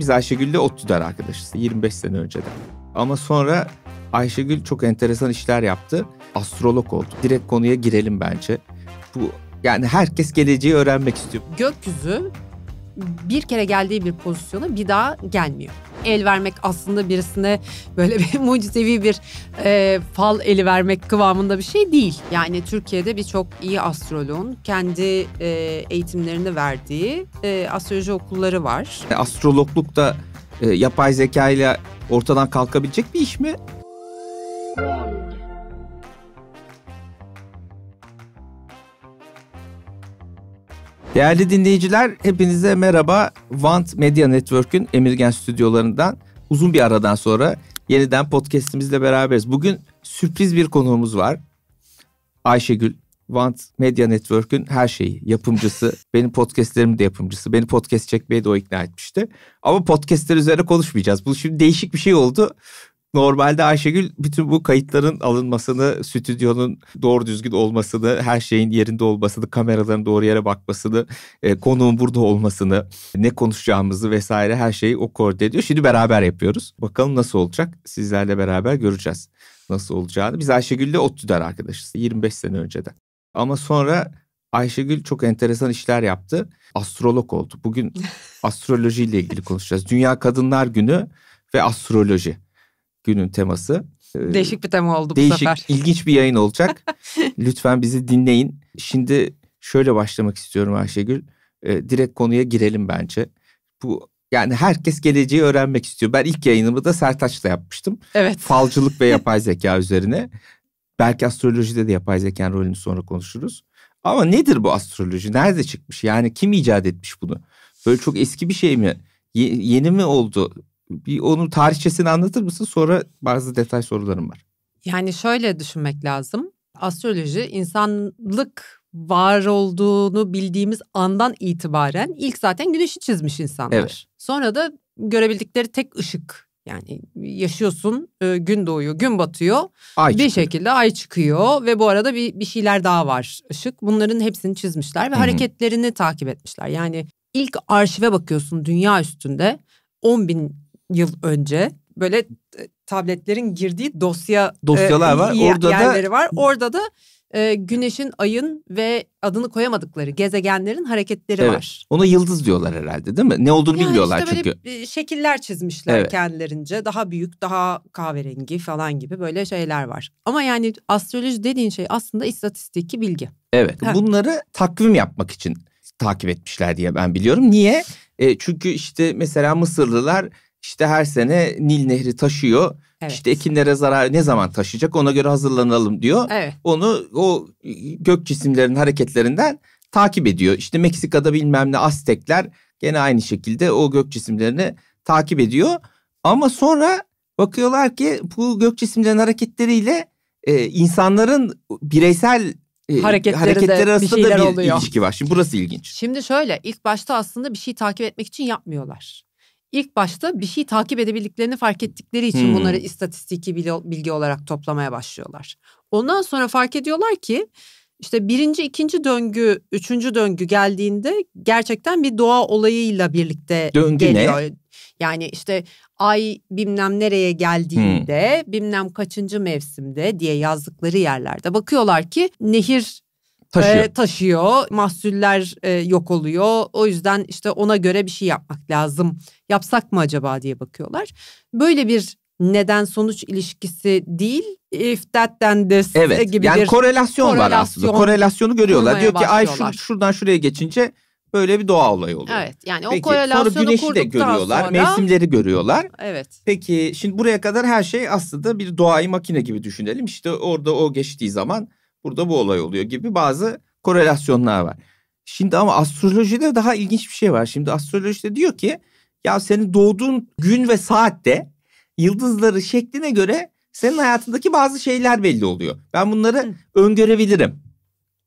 Biz Ayşegül Ayşegül'le ODTÜ'den arkadaşız 25 sene önceden. Ama sonra Ayşegül çok enteresan işler yaptı. Astrolog oldu. Direkt konuya girelim bence. Bu yani herkes geleceği öğrenmek istiyor. Gökyüzü bir kere geldiği bir pozisyona bir daha gelmiyor el vermek aslında birisine böyle bir mucizevi bir e, fal eli vermek kıvamında bir şey değil. Yani Türkiye'de birçok iyi astroloğun kendi e, eğitimlerini verdiği e, astroloji okulları var. Astrologluk da e, yapay zeka ile ortadan kalkabilecek bir iş mi? Değerli dinleyiciler hepinize merhaba. Want Media Network'ün Emirgen stüdyolarından uzun bir aradan sonra yeniden podcast'imizle beraberiz. Bugün sürpriz bir konuğumuz var. Ayşegül Want Media Network'ün her şeyi yapımcısı. benim podcast'lerimin de yapımcısı. Beni podcast çekmeye de o ikna etmişti. Ama podcast'ler üzerine konuşmayacağız. Bu şimdi değişik bir şey oldu. Normalde Ayşegül bütün bu kayıtların alınmasını, stüdyonun doğru düzgün olmasını, her şeyin yerinde olmasını, kameraların doğru yere bakmasını, e, konuğun burada olmasını, ne konuşacağımızı vesaire her şeyi o koordine ediyor. Şimdi beraber yapıyoruz. Bakalım nasıl olacak? Sizlerle beraber göreceğiz nasıl olacağını. Biz Ayşegül'le ODTÜ'den arkadaşız 25 sene önce de. Ama sonra Ayşegül çok enteresan işler yaptı. Astrolog oldu. Bugün astrolojiyle ilgili konuşacağız. Dünya Kadınlar Günü ve astroloji günün teması. Ee, değişik bir tema oldu bu sefer. Değişik, ilginç bir yayın olacak. Lütfen bizi dinleyin. Şimdi şöyle başlamak istiyorum Ayşegül. Ee, direkt konuya girelim bence. Bu yani herkes geleceği öğrenmek istiyor. Ben ilk yayınımı da Sertaç'la yapmıştım. Evet. Falcılık ve yapay zeka üzerine. Belki astrolojide de yapay zekanın rolünü sonra konuşuruz. Ama nedir bu astroloji? Nerede çıkmış? Yani kim icat etmiş bunu? Böyle çok eski bir şey mi? Ye- yeni mi oldu? Bir onun tarihçesini anlatır mısın? Sonra bazı detay sorularım var. Yani şöyle düşünmek lazım. Astroloji insanlık var olduğunu bildiğimiz andan itibaren ilk zaten güneşi çizmiş insanlar. Evet. Sonra da görebildikleri tek ışık yani yaşıyorsun e, gün doğuyor gün batıyor ay bir şekilde ay çıkıyor ve bu arada bir, bir şeyler daha var ışık bunların hepsini çizmişler ve Hı-hı. hareketlerini takip etmişler. Yani ilk arşive bakıyorsun dünya üstünde 10 bin yıl önce böyle e, tabletlerin girdiği dosya e, dosyalar e, var. Orada yerleri da var. Orada da e, güneşin, ayın ve adını koyamadıkları gezegenlerin hareketleri evet. var. Ona yıldız diyorlar herhalde değil mi? Ne olduğunu yani bilmiyorlar işte çünkü. Böyle şekiller çizmişler evet. kendilerince. Daha büyük, daha kahverengi falan gibi böyle şeyler var. Ama yani astroloji dediğin şey aslında istatistik bilgi. Evet. Ha. Bunları takvim yapmak için takip etmişler diye ben biliyorum. Niye? E, çünkü işte mesela Mısırlılar işte her sene Nil Nehri taşıyor. Evet. İşte ekinlere zarar ne zaman taşıyacak ona göre hazırlanalım diyor. Evet. Onu o gök cisimlerinin hareketlerinden takip ediyor. İşte Meksika'da bilmem ne Aztekler gene aynı şekilde o gök cisimlerini takip ediyor. Ama sonra bakıyorlar ki bu gök cisimlerinin hareketleriyle e, insanların bireysel e, hareketleri, arasında bir bir oluyor. ilişki var. Şimdi burası ilginç. Şimdi şöyle ilk başta aslında bir şey takip etmek için yapmıyorlar ilk başta bir şey takip edebildiklerini fark ettikleri için hmm. bunları istatistiki bilgi olarak toplamaya başlıyorlar. Ondan sonra fark ediyorlar ki işte birinci, ikinci döngü, üçüncü döngü geldiğinde gerçekten bir doğa olayıyla birlikte döngü geliyor. Ne? Yani işte ay bilmem nereye geldiğinde, hmm. bilmem kaçıncı mevsimde diye yazdıkları yerlerde bakıyorlar ki nehir taşıyor. E, taşıyor. Mahsuller e, yok oluyor. O yüzden işte ona göre bir şey yapmak lazım. Yapsak mı acaba diye bakıyorlar. Böyle bir neden sonuç ilişkisi değil if that then this e, evet, gibi yani bir korelasyon, korelasyon var aslında. Korelasyonu görüyorlar. Diyor ki ay şu, şuradan şuraya geçince böyle bir doğa olayı oluyor. Evet yani Peki, o korelasyonu sonra güneşi de görüyorlar, sonra... mevsimleri görüyorlar. Evet. Peki şimdi buraya kadar her şey aslında bir doğayı makine gibi düşünelim. İşte orada o geçtiği zaman burada bu olay oluyor gibi bazı korelasyonlar var. Şimdi ama astrolojide daha ilginç bir şey var. Şimdi astrolojide diyor ki ya senin doğduğun gün ve saatte yıldızları şekline göre senin hayatındaki bazı şeyler belli oluyor. Ben bunları Hı. öngörebilirim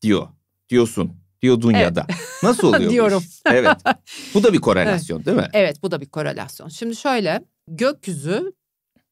diyor. Diyorsun. Diyor dünyada. Evet. Nasıl oluyor? Diyorum. Evet. Bu da bir korelasyon değil mi? Evet bu da bir korelasyon. Şimdi şöyle gökyüzü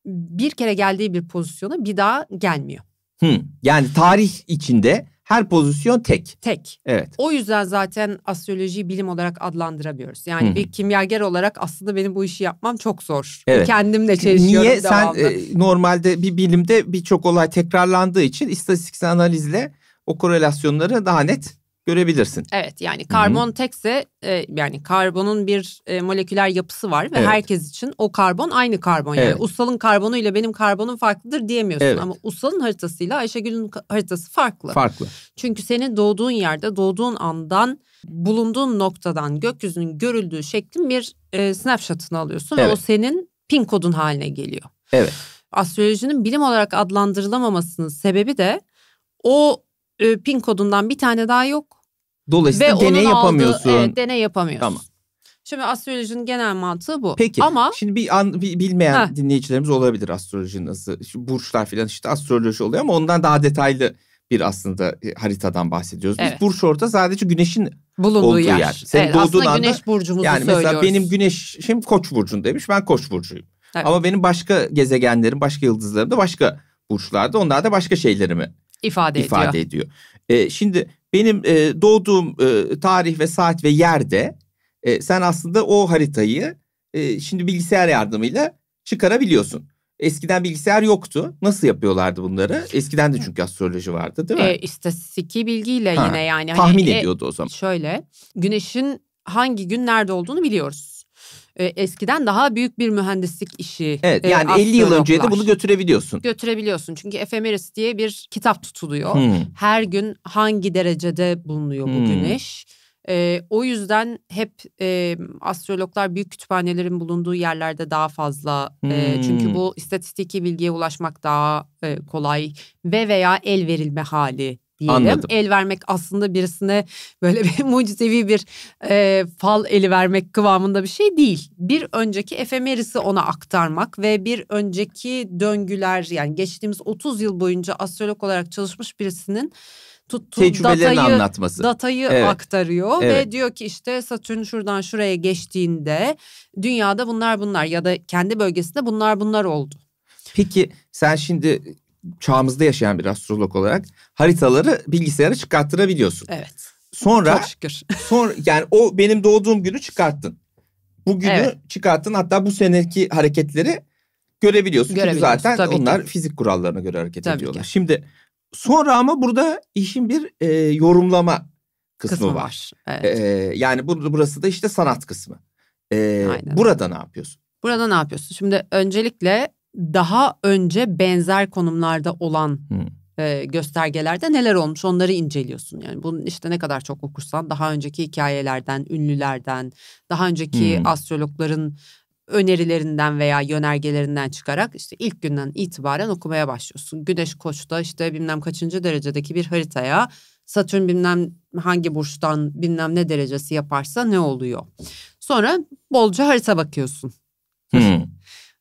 bir kere geldiği bir pozisyona bir daha gelmiyor. Hı. Yani tarih içinde her pozisyon tek. Tek. Evet. O yüzden zaten astrolojiyi bilim olarak adlandıramıyoruz. Yani Hı. bir kimyager olarak aslında benim bu işi yapmam çok zor. Evet. Kendimle çelişiyorum Niye? Devamlı. Sen e, normalde bir bilimde birçok olay tekrarlandığı için istatistiksel analizle o korelasyonları daha net görebilirsin. Evet yani karbon tekse e, yani karbonun bir e, moleküler yapısı var ve evet. herkes için o karbon aynı karbon. Yani evet. Ussal'ın karbonu ile benim karbonum farklıdır diyemiyorsun evet. ama Ussal'ın haritasıyla Ayşegül'ün haritası farklı. Farklı. Çünkü senin doğduğun yerde, doğduğun andan, bulunduğun noktadan gökyüzünün görüldüğü şeklin bir e, snapshot'ını alıyorsun evet. ve o senin pin kodun haline geliyor. Evet. Astrolojinin bilim olarak adlandırılamamasının sebebi de o e, pin kodundan bir tane daha yok Dolayısıyla Ve deney yapamıyorsun. Aldığı, evet, deney yapamıyorsun. Tamam. Şimdi astrolojinin genel mantığı bu. Peki. Ama şimdi bir, an, bir bilmeyen Heh. dinleyicilerimiz olabilir astroloji nasıl. burçlar filan işte astroloji oluyor ama ondan daha detaylı bir aslında e, haritadan bahsediyoruz. Biz evet. burç orada sadece güneşin bulunduğu olduğu yer. yer. Senin evet, doğduğun aslında anda, güneş burcumuzu yani söylüyoruz. mesela benim güneşim koç burcundaymış. Ben koç burcuyum. Evet. Ama benim başka gezegenlerim, başka yıldızlarım da başka burçlarda. Onlar da başka şeylerimi ifade, ifade ediyor. ediyor. Ee, şimdi benim e, doğduğum e, tarih ve saat ve yerde e, sen aslında o haritayı e, şimdi bilgisayar yardımıyla çıkarabiliyorsun. Eskiden bilgisayar yoktu. Nasıl yapıyorlardı bunları? Eskiden de çünkü astroloji vardı değil mi? E, istatistiki bilgiyle ha, yine yani. Hani, tahmin hani, ediyordu e, o zaman. Şöyle güneşin hangi gün nerede olduğunu biliyoruz e, eskiden daha büyük bir mühendislik işi. Evet e, yani e, 50 yıl önce de bunu götürebiliyorsun. Götürebiliyorsun çünkü efemeris diye bir kitap tutuluyor. Hmm. Her gün hangi derecede bulunuyor bu hmm. güneş. E, o yüzden hep e, astrologlar büyük kütüphanelerin bulunduğu yerlerde daha fazla. E, hmm. E, çünkü bu istatistiki bilgiye ulaşmak daha e, kolay ve veya el verilme hali diyelim. Anladım. El vermek aslında birisine böyle bir mucizevi bir e, fal eli vermek kıvamında bir şey değil. Bir önceki efemerisi ona aktarmak ve bir önceki döngüler yani geçtiğimiz 30 yıl boyunca astrolog olarak çalışmış birisinin tuttuğu datayı, anlatması. datayı evet. aktarıyor evet. ve diyor ki işte Satürn şuradan şuraya geçtiğinde dünyada bunlar bunlar ya da kendi bölgesinde bunlar bunlar oldu. Peki sen şimdi çağımızda yaşayan bir astrolog olarak haritaları bilgisayara çıkarttırabiliyorsun. Evet. Sonra Çok şükür. sonra yani o benim doğduğum günü çıkarttın. Bugünü evet. çıkarttın hatta bu seneki hareketleri görebiliyorsun. Çünkü zaten tabii onlar ki. fizik kurallarına göre hareket tabii ediyorlar. Ki. Şimdi sonra ama burada işin bir e, yorumlama kısmı, kısmı var. var. Evet. E, yani burada burası da işte sanat kısmı. E, Aynen. burada ne yapıyorsun? Burada ne yapıyorsun? Şimdi öncelikle daha önce benzer konumlarda olan hmm. e, göstergelerde neler olmuş onları inceliyorsun. Yani bunun işte ne kadar çok okursan daha önceki hikayelerden, ünlülerden, daha önceki hmm. astrologların önerilerinden veya yönergelerinden çıkarak işte ilk günden itibaren okumaya başlıyorsun. Güneş Koç'ta işte bilmem kaçıncı derecedeki bir haritaya Satürn bilmem hangi burçtan bilmem ne derecesi yaparsa ne oluyor. Sonra bolca harita bakıyorsun. Hmm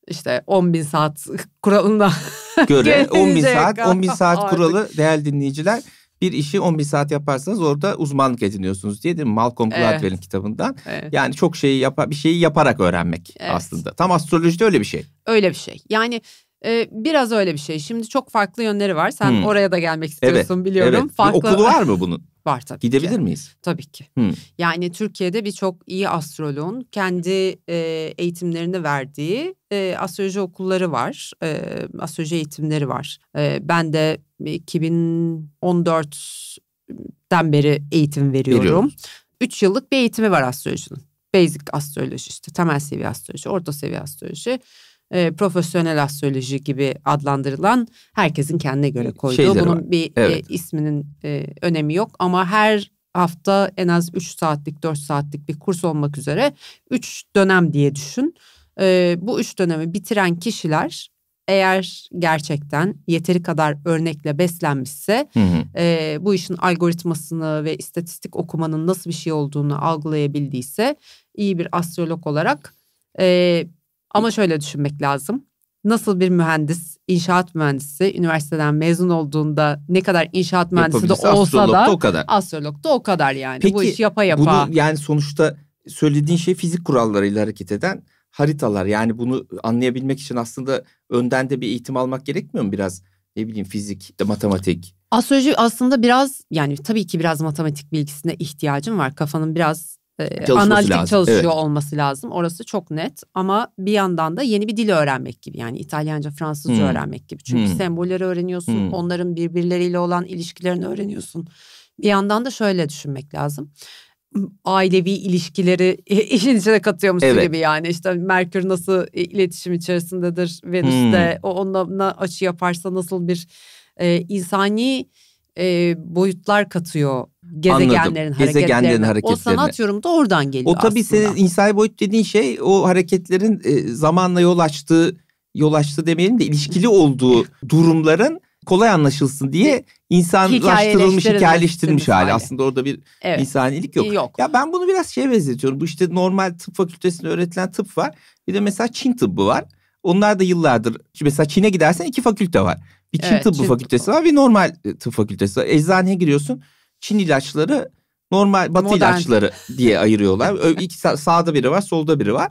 işte 10 bin saat kuralına göre 10 bin saat 10 bin saat artık. kuralı değerli dinleyiciler bir işi 10 bin saat yaparsanız orada uzmanlık ediniyorsunuz diye değil mi? Malcolm evet. Gladwell'in kitabından. Evet. Yani çok şeyi yapa, bir şeyi yaparak öğrenmek evet. aslında. Tam astrolojide öyle bir şey. Öyle bir şey. Yani ee, biraz öyle bir şey. Şimdi çok farklı yönleri var. Sen hmm. oraya da gelmek istiyorsun evet, biliyorum. Evet. Farklı... Okulu var mı bunun? Var tabii Gidebilir ki. miyiz? Tabii ki. Hmm. Yani Türkiye'de birçok iyi astroloğun kendi e, eğitimlerini verdiği e, astroloji okulları var. E, astroloji eğitimleri var. E, ben de 2014'ten beri eğitim veriyorum. Veriyoruz. Üç yıllık bir eğitimi var astrolojinin. Basic astroloji işte temel seviye astroloji, orta seviye astroloji, e, profesyonel astroloji gibi adlandırılan herkesin kendine göre koyduğu Şeyleri bunun var. bir e, evet. e, isminin e, önemi yok ama her hafta en az 3 saatlik 4 saatlik bir kurs olmak üzere 3 dönem diye düşün. E, bu 3 dönemi bitiren kişiler eğer gerçekten yeteri kadar örnekle beslenmişse hı hı. E, bu işin algoritmasını ve istatistik okumanın nasıl bir şey olduğunu algılayabildiyse iyi bir astrolog olarak e, ama şöyle düşünmek lazım. Nasıl bir mühendis, inşaat mühendisi üniversiteden mezun olduğunda ne kadar inşaat mühendisi de olsa da, o kadar. astrolog da o kadar yani. Peki, Bu iş yapa yapa. Bunu yani sonuçta söylediğin şey fizik kurallarıyla hareket eden haritalar. Yani bunu anlayabilmek için aslında önden de bir eğitim almak gerekmiyor mu biraz? Ne bileyim fizik, e, matematik. Astroloji aslında biraz yani tabii ki biraz matematik bilgisine ihtiyacım var. Kafanın biraz ee, çalışması analitik lazım. çalışıyor evet. olması lazım. Orası çok net ama bir yandan da yeni bir dil öğrenmek gibi yani İtalyanca, Fransızca hmm. öğrenmek gibi. Çünkü hmm. sembolleri öğreniyorsun, hmm. onların birbirleriyle olan ilişkilerini öğreniyorsun. Bir yandan da şöyle düşünmek lazım. Ailevi ilişkileri işin içine katıyormuşsun evet. gibi yani işte Merkür nasıl iletişim içerisindedir Venüs'te hmm. o onunla açı yaparsa nasıl bir e, insani e, boyutlar katıyor gezegenlerin Anladım. Gezegenlerin hareketlerine. O sanat yorumu da oradan geliyor O tabii aslında. senin insani boyut dediğin şey o hareketlerin e, zamanla yol açtığı, yol açtı demeyelim de ilişkili olduğu durumların kolay anlaşılsın diye insanlaştırılmış, hikayeleştirilmiş hali. Aslında orada bir evet. insanilik yok. yok. Ya ben bunu biraz şeye benzetiyorum. Bu işte normal tıp fakültesinde öğretilen tıp var. Bir de mesela Çin tıbbı var. Onlar da yıllardır mesela Çin'e gidersen iki fakülte var. Bir Çin evet, tıbbı Çin fakültesi tıbbı. var bir normal e, tıp fakültesi var. Eczaneye giriyorsun Çin ilaçları normal batı Modern. ilaçları diye ayırıyorlar. İki sağda biri var, solda biri var.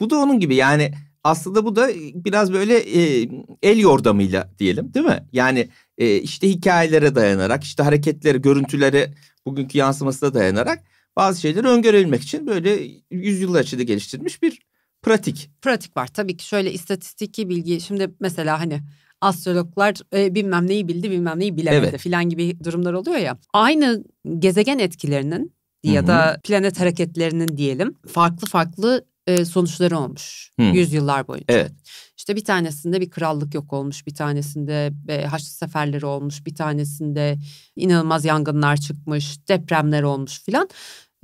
Bu da onun gibi yani aslında bu da e, biraz böyle e, el yordamıyla diyelim değil mi? Yani e, işte hikayelere dayanarak, işte hareketleri, görüntüleri bugünkü yansımasına dayanarak bazı şeyleri öngörebilmek için böyle yüzyıllar içinde geliştirilmiş bir pratik. Pratik var tabii ki şöyle istatistiki bilgi şimdi mesela hani astrologlar e, bilmem neyi bildi bilmem neyi bilemedi evet. filan gibi durumlar oluyor ya. Aynı gezegen etkilerinin ya Hı-hı. da planet hareketlerinin diyelim farklı farklı e, sonuçları olmuş yüzyıllar boyunca. Evet. İşte bir tanesinde bir krallık yok olmuş, bir tanesinde e, Haçlı seferleri olmuş, bir tanesinde inanılmaz yangınlar çıkmış, depremler olmuş filan.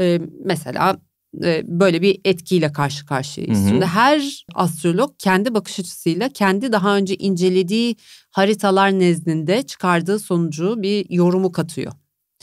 Ee, mesela e, böyle bir etkiyle karşı karşıyayız. Hı hı. Şimdi her astrolog kendi bakış açısıyla kendi daha önce incelediği haritalar nezdinde çıkardığı sonucu bir yorumu katıyor.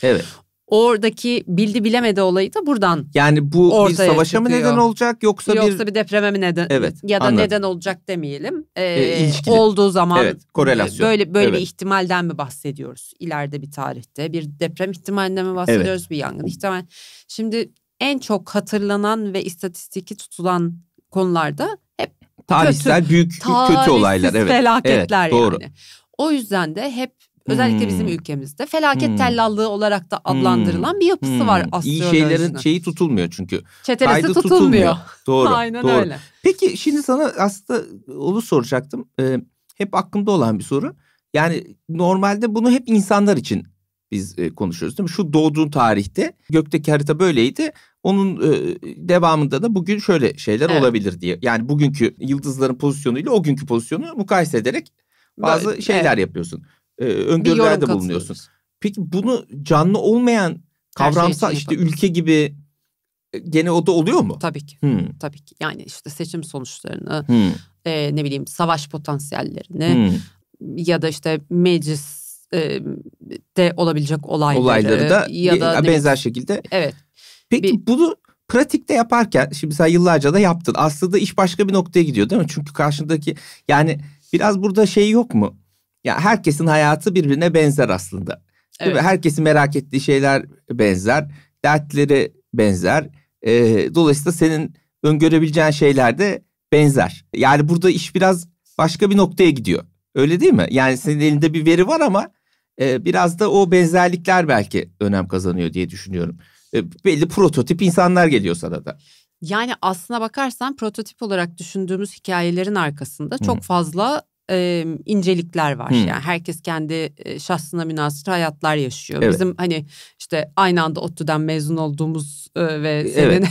Evet. Oradaki bildi bilemedi olayı da buradan Yani bu bir savaşa çıkıyor. mı neden olacak yoksa, yoksa bir... Yoksa bir depreme mi neden? Evet. Ya da anladım. neden olacak demeyelim. Ee, e, e Olduğu zaman evet, korelasyon. böyle böyle evet. bir ihtimalden mi bahsediyoruz? İleride bir tarihte bir deprem ihtimalinden mi bahsediyoruz? Evet. Bir yangın ihtimal. Şimdi en çok hatırlanan ve istatistiki tutulan konularda hep tarihsel kötü, büyük kötü olaylar evet. Felaketler evet, doğru. yani. O yüzden de hep özellikle hmm. bizim ülkemizde felaket hmm. tellallığı olarak da adlandırılan hmm. bir yapısı hmm. var aslında. İyi şeylerin şeyi tutulmuyor çünkü. Çetelesi tutulmuyor. tutulmuyor. doğru. Aynen doğru. öyle. Peki şimdi sana aslında onu soracaktım. Ee, hep aklımda olan bir soru. Yani normalde bunu hep insanlar için biz e, konuşuyoruz değil mi? Şu doğduğun tarihte gökteki harita böyleydi onun e, devamında da bugün şöyle şeyler evet. olabilir diye. Yani bugünkü yıldızların pozisyonuyla o günkü pozisyonu mukayese ederek bazı Böyle, şeyler evet. yapıyorsun. E, öngörülerde bulunuyorsun. Peki bunu canlı olmayan şey kavramsal şey işte ülke gibi e, gene o da oluyor mu? Tabii ki. Hmm. Tabii ki. Yani işte seçim sonuçlarını, hmm. e, ne bileyim savaş potansiyellerini hmm. ya da işte meclis e, de olabilecek olayları, olayları da ya da benzer bileyim, şekilde evet Peki bir... bunu pratikte yaparken şimdi sen yıllarca da yaptın. Aslında iş başka bir noktaya gidiyor değil mi? Çünkü karşındaki yani biraz burada şey yok mu? Ya herkesin hayatı birbirine benzer aslında. Değil mi? Herkesin merak ettiği şeyler benzer, dertleri benzer. E, dolayısıyla senin öngörebileceğin şeyler de benzer. Yani burada iş biraz başka bir noktaya gidiyor. Öyle değil mi? Yani senin elinde bir veri var ama e, biraz da o benzerlikler belki önem kazanıyor diye düşünüyorum. E, belli prototip insanlar geliyor sana da. Yani aslına bakarsan prototip olarak düşündüğümüz hikayelerin arkasında çok fazla e, incelikler var. Hmm. Yani herkes kendi e, şahsına münasır hayatlar yaşıyor. Evet. Bizim hani işte aynı anda ODTÜ'den mezun olduğumuz e, ve senin evet.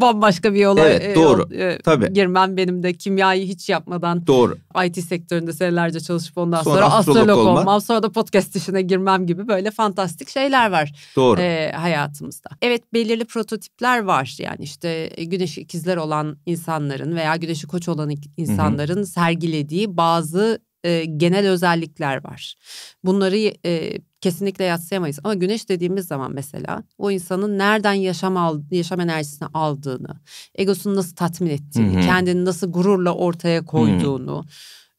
bambaşka bir yola evet, e, doğru. E, Tabii. girmen benim de kimyayı hiç yapmadan doğru. IT sektöründe senelerce çalışıp ondan sonra, sonra astrolog, astrolog olmam sonra da podcast işine girmem gibi böyle fantastik şeyler var doğru. E, hayatımızda. Evet belirli prototipler var yani işte e, güneş ikizler olan insanların veya güneşi koç olan insanların Hı-hı. sergilediği bazı e, genel özellikler var. Bunları e, kesinlikle yatsıyamayız. Ama güneş dediğimiz zaman mesela o insanın nereden yaşam al, yaşam enerjisini aldığını, egosunu nasıl tatmin ettiğini, Hı-hı. kendini nasıl gururla ortaya koyduğunu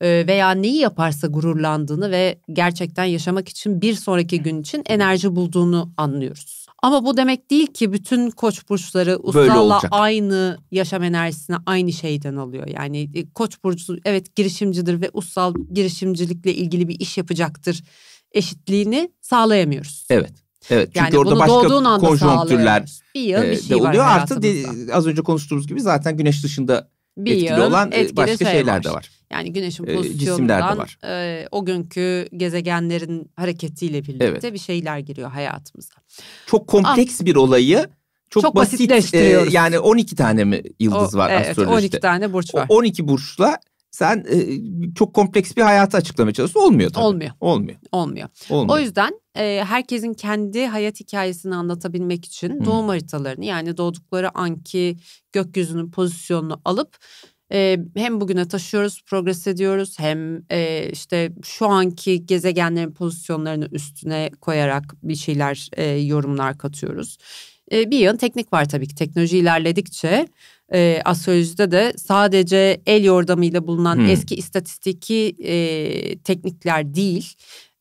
e, veya neyi yaparsa gururlandığını ve gerçekten yaşamak için bir sonraki gün için enerji bulduğunu anlıyoruz. Ama bu demek değil ki bütün koç burçları ustalla aynı yaşam enerjisini aynı şeyden alıyor. Yani e, koç burcu evet girişimcidir ve ussal girişimcilikle ilgili bir iş yapacaktır eşitliğini sağlayamıyoruz. Evet. Evet çünkü yani orada başka konjonktürler bir yıl, e, bir şey de oluyor. Artı az önce konuştuğumuz gibi zaten güneş dışında bir etkili yıl, olan e, başka şey şeyler var. de var. Yani güneşin ee, pozisyonundan e, e, o günkü gezegenlerin hareketiyle birlikte evet. bir şeyler giriyor hayatımıza. Çok kompleks ah. bir olayı çok, çok basit e, yani 12 tane mi yıldız o, var evet, astrolojide? 12 tane burç var. O 12 burçla sen e, çok kompleks bir hayatı açıklamaya çalışıyorsun. Olmuyor tabii. Olmuyor. Olmuyor. Olmuyor. Olmuyor. O yüzden e, herkesin kendi hayat hikayesini anlatabilmek için hmm. doğum haritalarını yani doğdukları anki gökyüzünün pozisyonunu alıp e, hem bugüne taşıyoruz, progres ediyoruz hem e, işte şu anki gezegenlerin pozisyonlarını üstüne koyarak bir şeyler e, yorumlar katıyoruz. E, bir yığın teknik var tabii ki teknoloji ilerledikçe e, astrolojide de sadece el yordamıyla bulunan hmm. eski istatistiki e, teknikler değil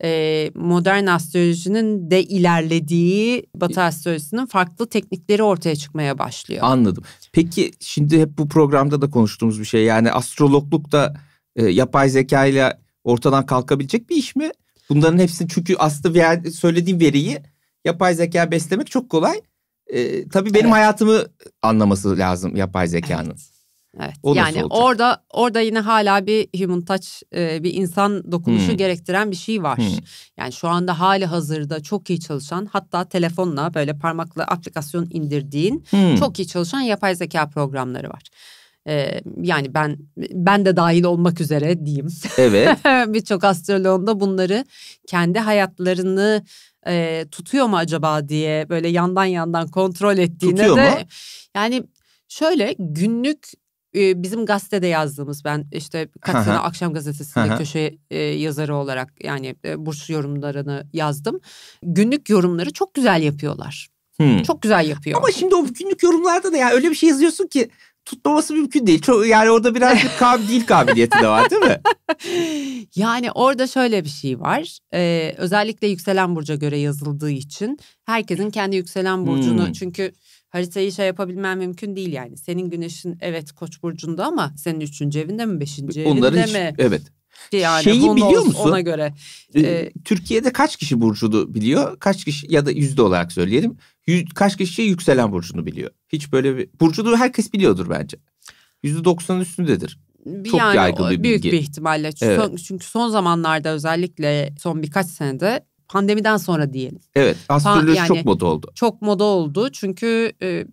e, modern astrolojinin de ilerlediği Batı astrolojisinin farklı teknikleri ortaya çıkmaya başlıyor. Anladım. Peki şimdi hep bu programda da konuştuğumuz bir şey yani astrologluk da e, yapay zeka ile ortadan kalkabilecek bir iş mi? Bunların hepsini çünkü aslında söylediğim veriyi yapay zeka beslemek çok kolay. E, tabii benim evet. hayatımı anlaması lazım yapay zekanın. Evet. Evet. O yani orada orada yine hala bir human touch e, bir insan dokunuşu hmm. gerektiren bir şey var. Hmm. Yani şu anda hali hazırda çok iyi çalışan hatta telefonla böyle parmaklı aplikasyon indirdiğin hmm. çok iyi çalışan yapay zeka programları var. Ee, yani ben ben de dahil olmak üzere diyeyim. Evet. Birçok astroloğun da bunları kendi hayatlarını e, tutuyor mu acaba diye böyle yandan yandan kontrol ettiğine tutuyor de. Mu? Yani şöyle günlük bizim gazetede yazdığımız ben işte kaç sene akşam gazetesinde köşe e, yazarı olarak yani e, burs yorumlarını yazdım. Günlük yorumları çok güzel yapıyorlar. Hmm. Çok güzel yapıyor. Ama şimdi o günlük yorumlarda da ya öyle bir şey yazıyorsun ki tutmaması mümkün değil. Çok, yani orada biraz bir kab değil kabiliyeti de var değil mi? yani orada şöyle bir şey var. Ee, özellikle yükselen burca göre yazıldığı için herkesin kendi yükselen burcunu hmm. çünkü haritayı şey yapabilmen mümkün değil yani. Senin güneşin evet koç burcunda ama senin üçüncü evinde mi beşinci Onları evinde hiç, mi? Evet. Yani Şeyi bunu biliyor musun? Ona göre. Ee, e, Türkiye'de kaç kişi burcunu biliyor? Kaç kişi ya da yüzde olarak söyleyelim. Yüz, kaç kişi yükselen burcunu biliyor? Hiç böyle bir burcunu herkes biliyordur bence. Yüzde doksanın üstündedir. Çok yani, yaygın bir bilgi. Büyük bir ihtimalle. Evet. Son, çünkü son zamanlarda özellikle son birkaç senede pandemiden sonra diyelim. Evet astroloji pa- yani, çok moda oldu. Çok moda oldu çünkü e,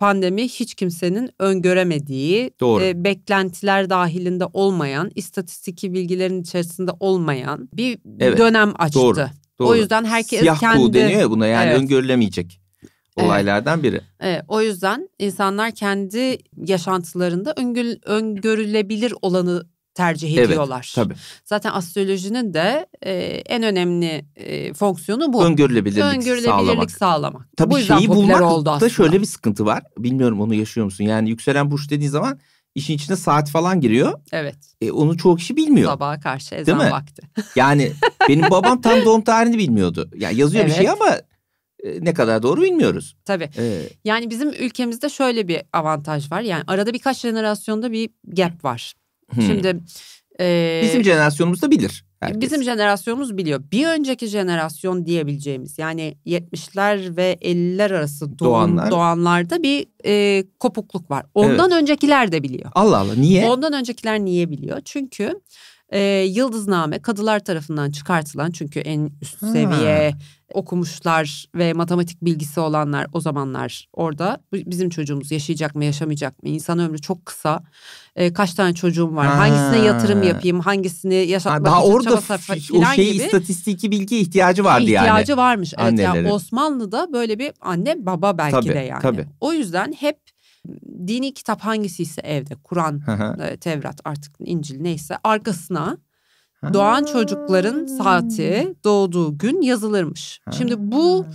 pandemi hiç kimsenin öngöremediği, Doğru. E, beklentiler dahilinde olmayan, istatistiki bilgilerin içerisinde olmayan bir evet. dönem açtı. Doğru. Doğru. O yüzden herkes Siyah kendi... Siyah deniyor ya buna yani evet. öngörülemeyecek olaylardan biri. Evet, o yüzden insanlar kendi yaşantılarında öngörülebilir olanı tercih evet, ediyorlar. Tabii. Zaten astrolojinin de e, en önemli e, fonksiyonu bu. Öngörülebilirlik, Öngörülebilirlik sağlamak. sağlamak. Tabii bu yüzden şeyi bulmak oldu aslında. da şöyle bir sıkıntı var. Bilmiyorum onu yaşıyor musun? Yani yükselen burç dediğin zaman işin içine saat falan giriyor. Evet. E, onu çoğu kişi bilmiyor. Sabaha karşı ezan Değil mi? vakti. Yani benim babam tam doğum tarihini bilmiyordu. yani yazıyor evet. bir şey ama e, ne kadar doğru bilmiyoruz. Tabii. Ee, yani bizim ülkemizde şöyle bir avantaj var. Yani arada birkaç jenerasyonda bir gap var. Hmm. Şimdi e, bizim jenerasyonumuzda bilir. Herkes. Bizim jenerasyonumuz biliyor. Bir önceki jenerasyon diyebileceğimiz yani 70'ler ve 50'ler arası doğum, Doğanlar. doğanlarda bir e, kopukluk var. Ondan evet. öncekiler de biliyor. Allah Allah niye? Ondan öncekiler niye biliyor? Çünkü e, yıldızname kadılar tarafından çıkartılan çünkü en üst ha. seviye okumuşlar ve matematik bilgisi olanlar o zamanlar orada bizim çocuğumuz yaşayacak mı yaşamayacak mı insan ömrü çok kısa e, kaç tane çocuğum var ha. hangisine yatırım yapayım hangisini yaşatmak daha orada sarf, o şey gibi, istatistiki bilgi ihtiyacı vardı ihtiyacı yani ihtiyacı varmış evet yani Osmanlı'da böyle bir anne baba belki tabii, de yani tabii. o yüzden hep dini kitap hangisi ise evde Kur'an, e, Tevrat artık İncil neyse arkasına doğan çocukların saati doğduğu gün yazılırmış. Şimdi bu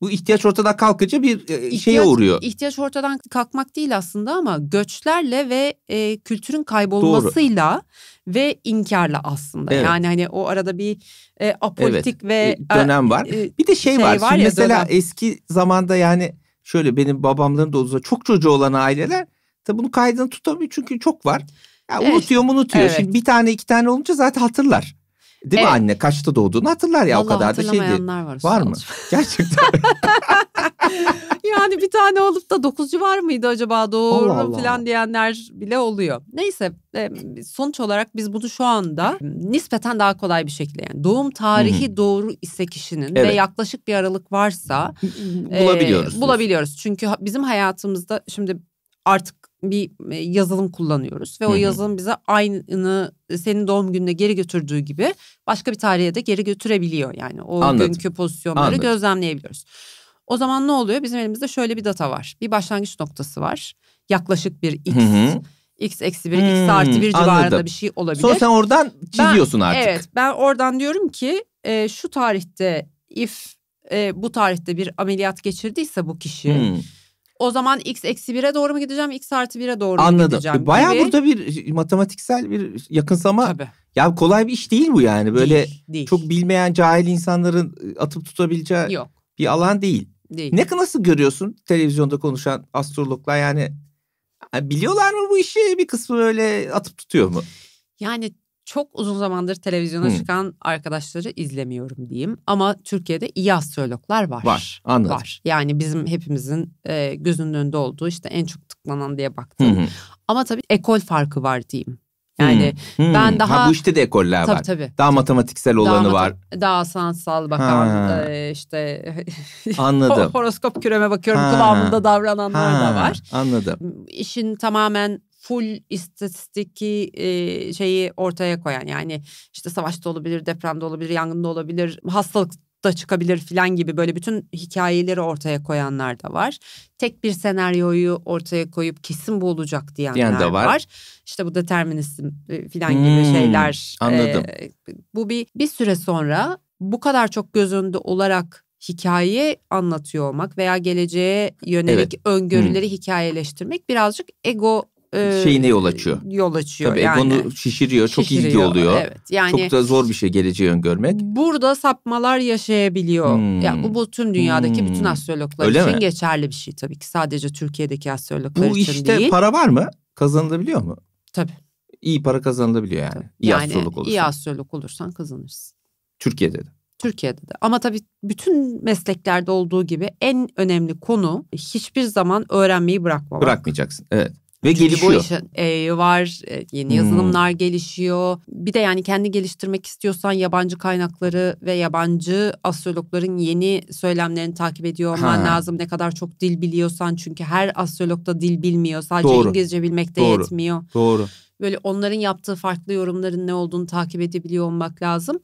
bu ihtiyaç ortadan kalkınca bir e, ihtiyaç, şeye uğruyor. İhtiyaç ortadan kalkmak değil aslında ama göçlerle ve e, kültürün kaybolmasıyla Doğru. ve inkarla aslında. Evet. Yani hani o arada bir e, apolitik evet. ve... E, dönem var. E, bir de şey, şey var, var ya, mesela dönem. eski zamanda yani şöyle benim babamların da çok çocuğu olan aileler tabi bunu kaydını tutamıyor çünkü çok var. Ya evet. unutuyor unutuyor. Evet. Şimdi bir tane iki tane olunca zaten hatırlar. Değil evet. mi anne? Kaçta doğduğunu hatırlar ya Vallahi o kadar da şey değil. var. Var mı? Gerçekten. yani bir tane olup da dokuzcu var mıydı acaba doğru Allah falan diyenler bile oluyor. Neyse e, sonuç olarak biz bunu şu anda nispeten daha kolay bir şekilde yani doğum tarihi Hı-hı. doğru ise kişinin evet. ve yaklaşık bir aralık varsa bulabiliyoruz. E, bulabiliyoruz. Çünkü bizim hayatımızda şimdi artık bir e, yazılım kullanıyoruz ve Hı-hı. o yazılım bize aynı e, senin doğum gününe geri götürdüğü gibi başka bir tarihe de geri götürebiliyor. Yani o Anladım. günkü pozisyonları Anladım. gözlemleyebiliyoruz. O zaman ne oluyor? Bizim elimizde şöyle bir data var. Bir başlangıç noktası var. Yaklaşık bir x. Hı hı x eksi 1, hmm, x artı 1 civarında anladım. bir şey olabilir. Sonra sen oradan çiziyorsun ben, artık. Evet ben oradan diyorum ki e, şu tarihte if e, bu tarihte bir ameliyat geçirdiyse bu kişi... Hmm. O zaman x eksi 1'e doğru mu gideceğim, x artı 1'e doğru Anladım. mu e, gideceğim? Anladım. Baya burada bir e, matematiksel bir yakınsama. Tabii. Ya kolay bir iş değil bu yani. Böyle değil, değil. çok bilmeyen cahil insanların e, atıp tutabileceği Yok. bir alan değil. Değil. Ne nasıl görüyorsun televizyonda konuşan astrologlar yani biliyorlar mı bu işi bir kısmı öyle atıp tutuyor mu? Yani çok uzun zamandır televizyona hmm. çıkan arkadaşları izlemiyorum diyeyim. Ama Türkiye'de iyi astrologlar var. Var anladım. Var. Yani bizim hepimizin e, gözünün önünde olduğu işte en çok tıklanan diye baktım. Hmm. Ama tabii ekol farkı var diyeyim. Yani hmm. hmm. ben daha... Ha, bu işte de ekoller tabii, var. Tabii. Daha matematiksel daha olanı mat- var. Daha sanatsal bakan ha. E, işte... Anladım. horoskop küreme bakıyorum kıvamında davrananlar ha. da var. Anladım. İşin tamamen full istatistik e, şeyi ortaya koyan yani işte savaşta olabilir, depremde olabilir, yangında olabilir, hastalık da çıkabilir filan gibi böyle bütün hikayeleri ortaya koyanlar da var. Tek bir senaryoyu ortaya koyup kesin bu olacak diyenler Diyen de var. var. İşte bu deterministim e, filan hmm, gibi şeyler. E, anladım. E, bu bir bir süre sonra bu kadar çok göz önünde olarak hikaye anlatıyor olmak veya geleceğe yönelik evet. Hmm. öngörüleri hmm. hikayeleştirmek birazcık ego e, şeyine yol açıyor. Yol açıyor Tabii yani. Egonu şişiriyor, çok şişiriyor, ilgi oluyor. Evet. Yani çok da zor bir şey geleceği öngörmek. Burada sapmalar yaşayabiliyor. Hmm. Yani bu, bu tüm dünyadaki hmm. bütün astrologlar Öyle için mi? geçerli bir şey tabii ki. Sadece Türkiye'deki astrologlar bu için işte değil. Bu işte para var mı? Kazanılabiliyor mu? Tabii. İyi para kazanılabiliyor yani. Tabii. İyi yani astrolog olursan. İyi astrolog olursan kazanırsın. Türkiye'de de. Türkiye'de de. Ama tabii bütün mesleklerde olduğu gibi en önemli konu hiçbir zaman öğrenmeyi bırakmamak. Bırakmayacaksın. Evet. Ve Çünkü gelişiyor. Bu iş, e, var, e, yeni yazılımlar hmm. gelişiyor. Bir de yani kendi geliştirmek istiyorsan yabancı kaynakları ve yabancı astrologların yeni söylemlerini takip ediyor olman lazım. Ne kadar çok dil biliyorsan çünkü her astrolog da dil bilmiyor. Sadece Doğru. İngilizce bilmek de Doğru. yetmiyor. Doğru. Böyle onların yaptığı farklı yorumların ne olduğunu takip edebiliyor olmak lazım.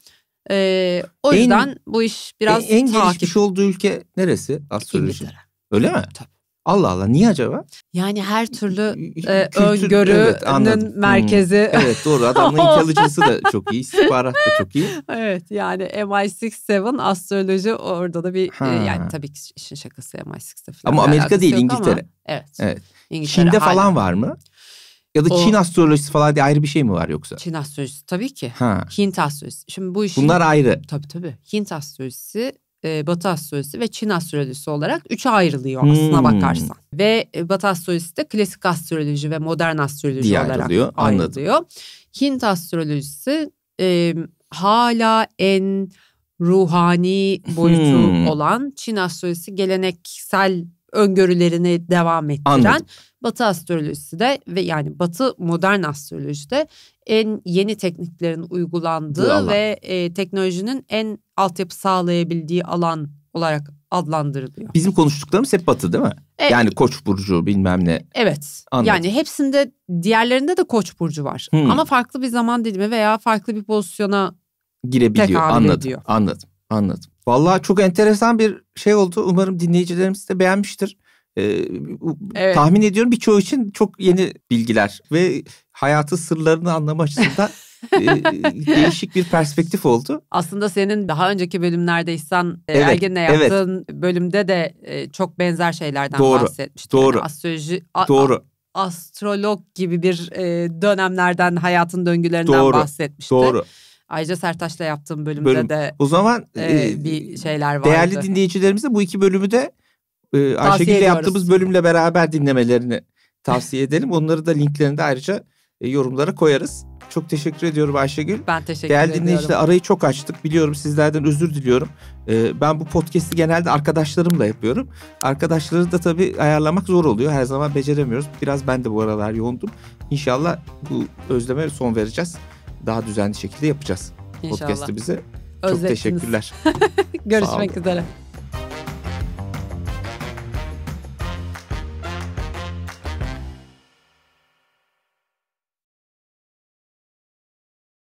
Ee, o en, yüzden bu iş biraz en, en takip. En gelişmiş olduğu ülke neresi astroloji? İngiltere. Öyle mi? Tabii. Allah Allah niye acaba? Yani her türlü e, öngörünün evet, merkezi. Hmm, evet doğru adamın intelligence'ı da çok iyi, istihbarat da çok iyi. Evet yani MI6-7 astroloji orada da bir E, yani tabii ki işin şakası MI6'da falan. Ama Amerika değil İngiltere. Ama, evet. evet. İngiltere Çin'de hala. falan var mı? Ya da o, Çin astrolojisi falan diye ayrı bir şey mi var yoksa? Çin astrolojisi tabii ki. Ha. Hint astrolojisi. Şimdi bu işin... Bunlar ayrı. Tabii tabii. Hint astrolojisi e, Batı astrolojisi ve Çin astrolojisi olarak üçe ayrılıyor hmm. aslına bakarsan. Ve e, Batı astrolojisi de klasik astroloji ve modern astroloji Diye olarak ayrılıyor. ayrılıyor. Hint astrolojisi e, hala en ruhani boyutu hmm. olan Çin astrolojisi geleneksel öngörülerini devam ettiren Anladım. Batı astrolojisi de ve yani Batı modern astrolojide en yeni tekniklerin uygulandığı alan. ve e, teknolojinin en altyapı sağlayabildiği alan olarak adlandırılıyor. Bizim konuştuklarımız hep batı değil mi? E, yani koç burcu bilmem ne. Evet. Anladım. Yani hepsinde diğerlerinde de koç burcu var. Hmm. Ama farklı bir zaman dilimi veya farklı bir pozisyona girebiliyor. Anladım. Ediyor. Anladım. Anladım. Vallahi çok enteresan bir şey oldu. Umarım dinleyicilerimiz de beğenmiştir. Ee, evet. Tahmin ediyorum birçoğu için çok yeni bilgiler ve hayatı sırlarını anlama açısından e, değişik bir perspektif oldu. Aslında senin daha önceki bölümlerde İhsan e, evet, Ergen'le yaptığın evet. bölümde de e, çok benzer şeylerden doğru, bahsetmiştin. Doğru. Yani astroloji, a, doğru. A, astrolog gibi bir e, dönemlerden, hayatın döngülerinden doğru, bahsetmişti. Doğru. Ayrıca Sertaç'la yaptığım bölümde Bölüm. de o zaman e, e bir şeyler vardı. Değerli dinleyicilerimize bu iki bölümü de e, Ayşegül'le yaptığımız bölümle beraber dinlemelerini tavsiye edelim. Onları da linklerini de ayrıca e, yorumlara koyarız. Çok teşekkür ediyorum Ayşegül. Ben teşekkür Değerli ediyorum. Değerli dinleyiciler arayı çok açtık. Biliyorum sizlerden özür diliyorum. Ee, ben bu podcast'i genelde arkadaşlarımla yapıyorum. Arkadaşları da tabii ayarlamak zor oluyor. Her zaman beceremiyoruz. Biraz ben de bu aralar yoğundum. İnşallah bu özleme son vereceğiz. Daha düzenli şekilde yapacağız. İnşallah. Podcast'ı bize. Çok teşekkürler. Görüşmek üzere.